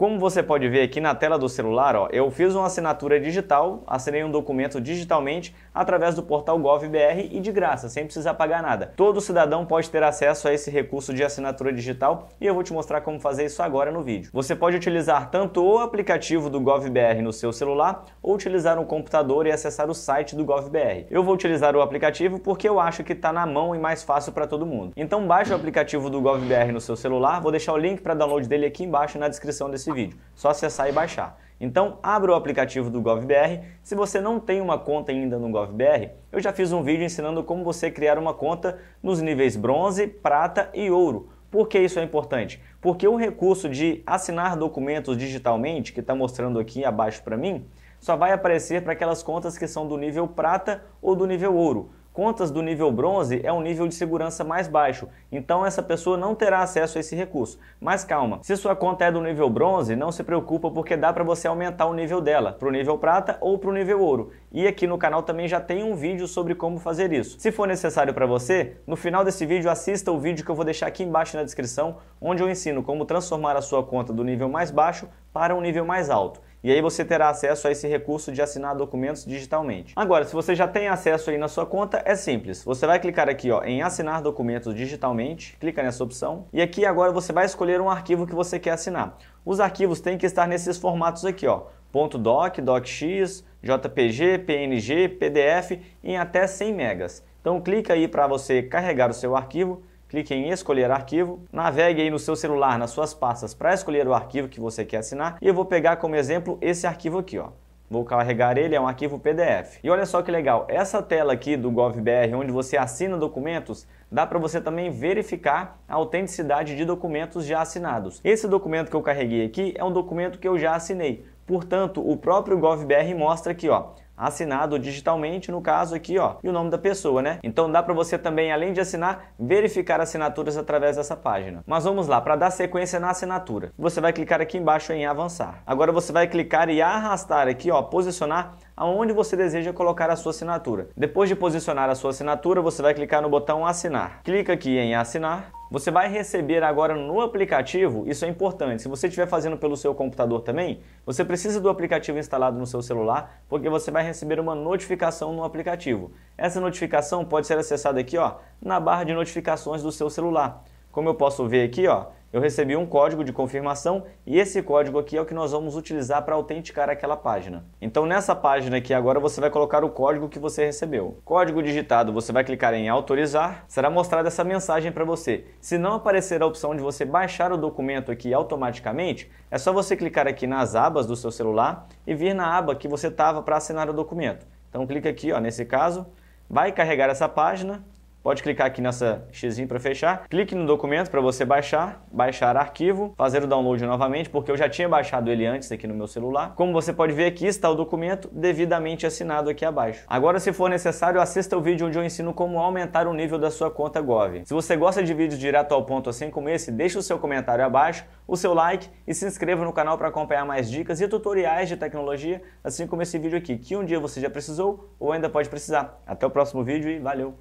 Como você pode ver aqui na tela do celular, ó, eu fiz uma assinatura digital, assinei um documento digitalmente através do portal GovBR e de graça, sem precisar pagar nada. Todo cidadão pode ter acesso a esse recurso de assinatura digital e eu vou te mostrar como fazer isso agora no vídeo. Você pode utilizar tanto o aplicativo do GovBR no seu celular ou utilizar um computador e acessar o site do GovBR. Eu vou utilizar o aplicativo porque eu acho que está na mão e mais fácil para todo mundo. Então baixe o aplicativo do GovBR no seu celular, vou deixar o link para download dele aqui embaixo na descrição desse vídeo. Só acessar e baixar. Então, abra o aplicativo do GovBR. Se você não tem uma conta ainda no GovBR, eu já fiz um vídeo ensinando como você criar uma conta nos níveis bronze, prata e ouro. Por que isso é importante? Porque o recurso de assinar documentos digitalmente, que está mostrando aqui abaixo para mim, só vai aparecer para aquelas contas que são do nível prata ou do nível ouro contas do nível bronze é um nível de segurança mais baixo, então essa pessoa não terá acesso a esse recurso. Mas calma, se sua conta é do nível bronze, não se preocupa porque dá para você aumentar o nível dela para o nível prata ou para o nível ouro. E aqui no canal também já tem um vídeo sobre como fazer isso. Se for necessário para você, no final desse vídeo assista o vídeo que eu vou deixar aqui embaixo na descrição, onde eu ensino como transformar a sua conta do nível mais baixo para um nível mais alto e aí você terá acesso a esse recurso de assinar documentos digitalmente. Agora, se você já tem acesso aí na sua conta, é simples. Você vai clicar aqui ó, em assinar documentos digitalmente, clica nessa opção e aqui agora você vai escolher um arquivo que você quer assinar. Os arquivos têm que estar nesses formatos aqui, ó, .doc, .docx, JPG, PNG, PDF em até 100 megas. Então clica aí para você carregar o seu arquivo clique em escolher arquivo, navegue aí no seu celular nas suas pastas para escolher o arquivo que você quer assinar e eu vou pegar como exemplo esse arquivo aqui, ó. Vou carregar ele, é um arquivo PDF. E olha só que legal, essa tela aqui do GovBR, onde você assina documentos, dá para você também verificar a autenticidade de documentos já assinados. Esse documento que eu carreguei aqui é um documento que eu já assinei. Portanto, o próprio GovBR mostra aqui, ó, assinado digitalmente, no caso aqui, ó, e o nome da pessoa, né? Então dá para você também, além de assinar, verificar assinaturas através dessa página. Mas vamos lá, para dar sequência na assinatura, você vai clicar aqui embaixo em avançar. Agora você vai clicar e arrastar aqui, ó, posicionar aonde você deseja colocar a sua assinatura. Depois de posicionar a sua assinatura, você vai clicar no botão assinar. Clica aqui em assinar você vai receber agora no aplicativo, isso é importante. Se você estiver fazendo pelo seu computador também, você precisa do aplicativo instalado no seu celular, porque você vai receber uma notificação no aplicativo. Essa notificação pode ser acessada aqui, ó, na barra de notificações do seu celular. Como eu posso ver aqui, ó, eu recebi um código de confirmação e esse código aqui é o que nós vamos utilizar para autenticar aquela página. Então nessa página aqui agora você vai colocar o código que você recebeu. Código digitado, você vai clicar em autorizar, será mostrada essa mensagem para você. Se não aparecer a opção de você baixar o documento aqui automaticamente, é só você clicar aqui nas abas do seu celular e vir na aba que você estava para assinar o documento. Então clica aqui, ó, nesse caso, vai carregar essa página Pode clicar aqui nessa xzinho para fechar. Clique no documento para você baixar, baixar arquivo, fazer o download novamente, porque eu já tinha baixado ele antes aqui no meu celular. Como você pode ver aqui está o documento devidamente assinado aqui abaixo. Agora, se for necessário, assista o vídeo onde eu ensino como aumentar o nível da sua conta Gov. Se você gosta de vídeos direto ao ponto assim como esse, deixe o seu comentário abaixo, o seu like e se inscreva no canal para acompanhar mais dicas e tutoriais de tecnologia, assim como esse vídeo aqui, que um dia você já precisou ou ainda pode precisar. Até o próximo vídeo e valeu!